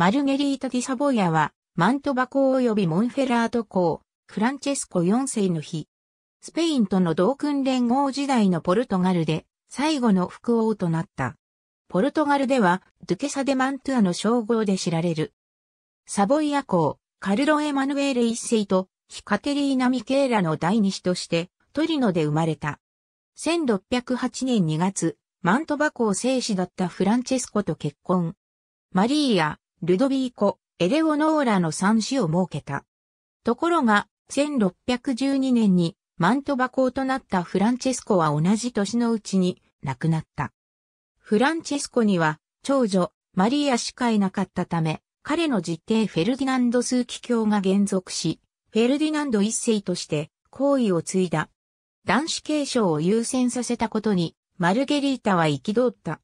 マルゲリータ・ディ・サボイアは、マントバ公及びモンフェラート公、フランチェスコ4世の日。スペインとの同訓連合時代のポルトガルで、最後の副王となった。ポルトガルでは、ドゥケサ・デ・マントゥアの称号で知られる。サボイア公、カルロ・エマヌエール一世と、ヒカテリーナ・ミケーラの第二子として、トリノで生まれた。1608年2月、マントバ公生子だったフランチェスコと結婚。マリーア、ルドビーコ、エレオノーラの三子を設けた。ところが、1612年にマントバ公となったフランチェスコは同じ年のうちに亡くなった。フランチェスコには長女マリアしかいなかったため、彼の実弟フェルディナンドー機教が現属し、フェルディナンド一世として皇位を継いだ。男子継承を優先させたことに、マルゲリータは憤った。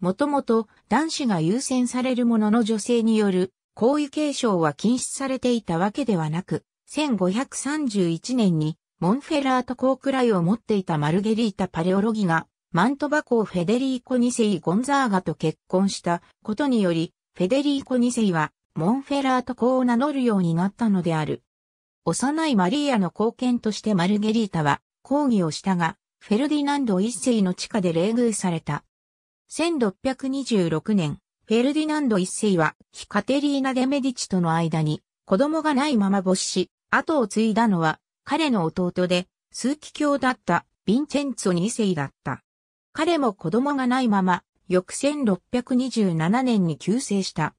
もともと男子が優先されるものの女性による皇位継承は禁止されていたわけではなく、1531年にモンフェラート公くらいを持っていたマルゲリータ・パレオロギが、マントバ公フェデリーコ2世ゴンザーガと結婚したことにより、フェデリーコ2世はモンフェラート公を名乗るようになったのである。幼いマリーアの貢献としてマルゲリータは抗議をしたが、フェルディナンド1世の地下で冷遇された。1626年、フェルディナンド一世は、カテリーナ・デ・メディチとの間に、子供がないまま没し、後を継いだのは、彼の弟で、数奇教だった、ヴィンチェンツォ二世だった。彼も子供がないまま、翌1627年に急逝した。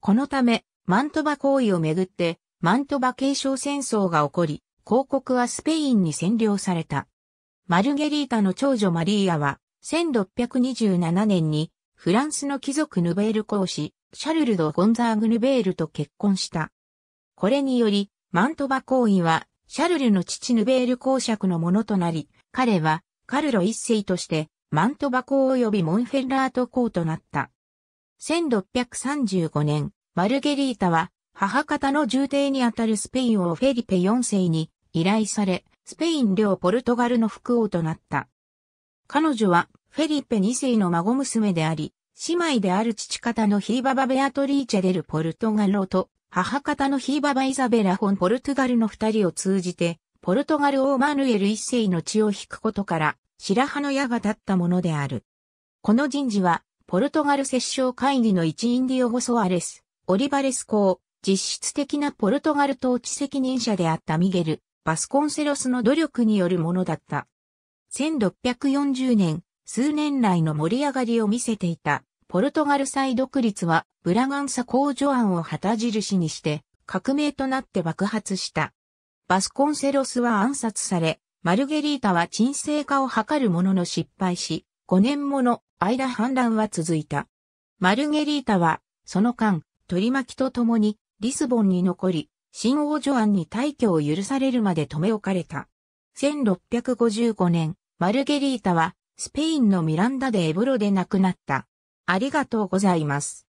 このため、マントバ行為をめぐって、マントバ継承戦争が起こり、広告はスペインに占領された。マルゲリータの長女マリーアは、1627年にフランスの貴族ヌベール公子、シャルルド・ゴンザーグ・ヌベールと結婚した。これにより、マントバ公位は、シャルルの父ヌベール公爵のものとなり、彼は、カルロ一世として、マントバ公及びモンフェッラート公となった。1635年、マルゲリータは、母方の重帝にあたるスペイン王フェリペ4世に依頼され、スペイン領ポルトガルの副王となった。彼女はフェリペ2世の孫娘であり、姉妹である父方のヒーババ・ベアトリーチェ・デル・ポルトガロと、母方のヒーババ・イザベラ・ホン・ポルトガルの二人を通じて、ポルトガル王マヌエル一世の血を引くことから、白羽の矢が立ったものである。この人事は、ポルトガル摂政会議の一員ディオゴ・ソアレス、オリバレス公、実質的なポルトガル統治責任者であったミゲル、バスコンセロスの努力によるものだった。1640年、数年来の盛り上がりを見せていた、ポルトガル再独立は、ブラガンサ公助案を旗印にして、革命となって爆発した。バスコンセロスは暗殺され、マルゲリータは沈静化を図るものの失敗し、5年もの間反乱は続いた。マルゲリータは、その間、取り巻きと共に、リスボンに残り、新王女案に退去を許されるまで留め置かれた。1655年、マルゲリータは、スペインのミランダでエブロで亡くなった。ありがとうございます。